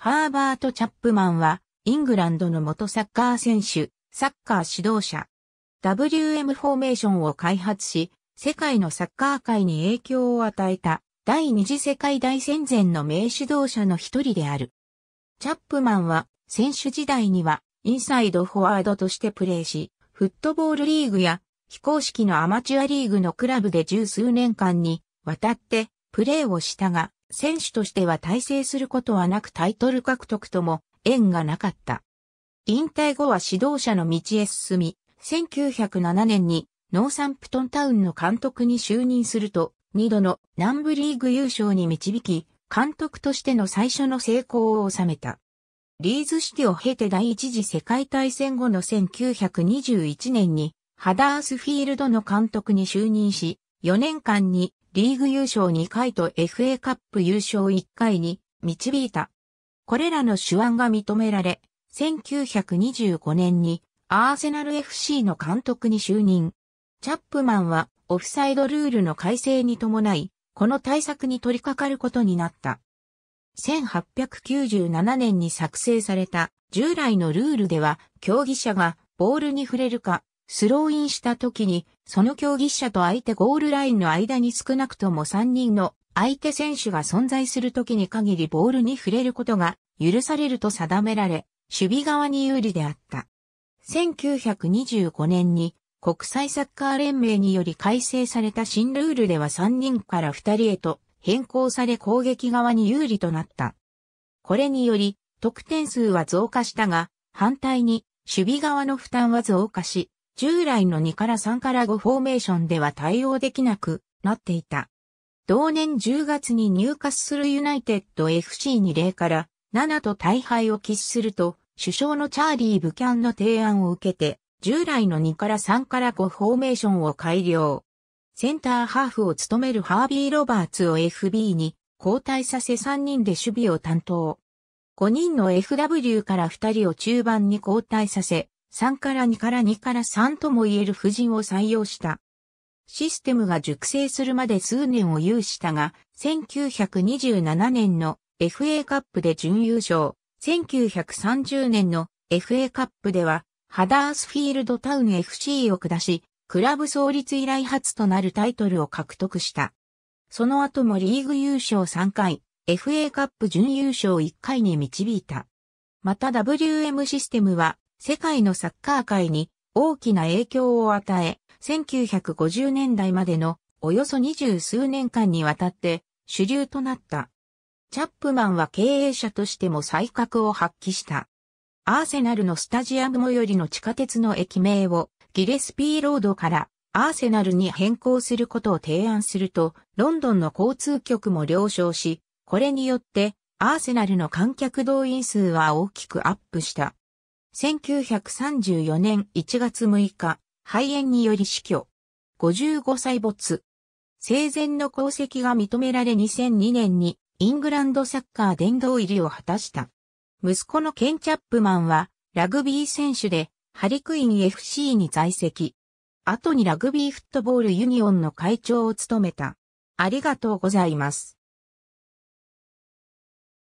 ハーバート・チャップマンは、イングランドの元サッカー選手、サッカー指導者。WM フォーメーションを開発し、世界のサッカー界に影響を与えた、第二次世界大戦前の名指導者の一人である。チャップマンは、選手時代には、インサイドフォワードとしてプレーし、フットボールリーグや、非公式のアマチュアリーグのクラブで十数年間に、渡って、プレーをしたが、選手としては大成することはなくタイトル獲得とも縁がなかった。引退後は指導者の道へ進み、1907年にノーサンプトンタウンの監督に就任すると、2度の南部リーグ優勝に導き、監督としての最初の成功を収めた。リーズシティを経て第一次世界大戦後の1921年に、ハダースフィールドの監督に就任し、4年間にリーグ優勝2回と FA カップ優勝1回に導いた。これらの手腕が認められ、1925年にアーセナル FC の監督に就任。チャップマンはオフサイドルールの改正に伴い、この対策に取り掛かることになった。1897年に作成された従来のルールでは競技者がボールに触れるかスローインした時に、その競技者と相手ゴールラインの間に少なくとも3人の相手選手が存在する時に限りボールに触れることが許されると定められ、守備側に有利であった。1925年に国際サッカー連盟により改正された新ルールでは3人から2人へと変更され攻撃側に有利となった。これにより得点数は増加したが、反対に守備側の負担は増加し、従来の2から3から5フォーメーションでは対応できなくなっていた。同年10月に入荷するユナイテッド FC に0から7と大敗を喫すると、首相のチャーリー・ブキャンの提案を受けて、従来の2から3から5フォーメーションを改良。センターハーフを務めるハービー・ロバーツを FB に交代させ3人で守備を担当。5人の FW から2人を中盤に交代させ、3から2から2から3とも言える布陣を採用した。システムが熟成するまで数年を有したが、1927年の FA カップで準優勝、1930年の FA カップでは、ハダースフィールドタウン FC を下し、クラブ創立以来初となるタイトルを獲得した。その後もリーグ優勝3回、FA カップ準優勝1回に導いた。また WM システムは世界のサッカー界に大きな影響を与え、1950年代までのおよそ二十数年間にわたって主流となった。チャップマンは経営者としても才覚を発揮した。アーセナルのスタジアム最寄りの地下鉄の駅名をギレスピーロードからアーセナルに変更することを提案すると、ロンドンの交通局も了承し、これによってアーセナルの観客動員数は大きくアップした。1934年1月6日、肺炎により死去。55歳没。生前の功績が認められ2002年にイングランドサッカー殿堂入りを果たした。息子のケン・チャップマンはラグビー選手でハリクイン FC に在籍。後にラグビーフットボールユニオンの会長を務めた。ありがとうございます。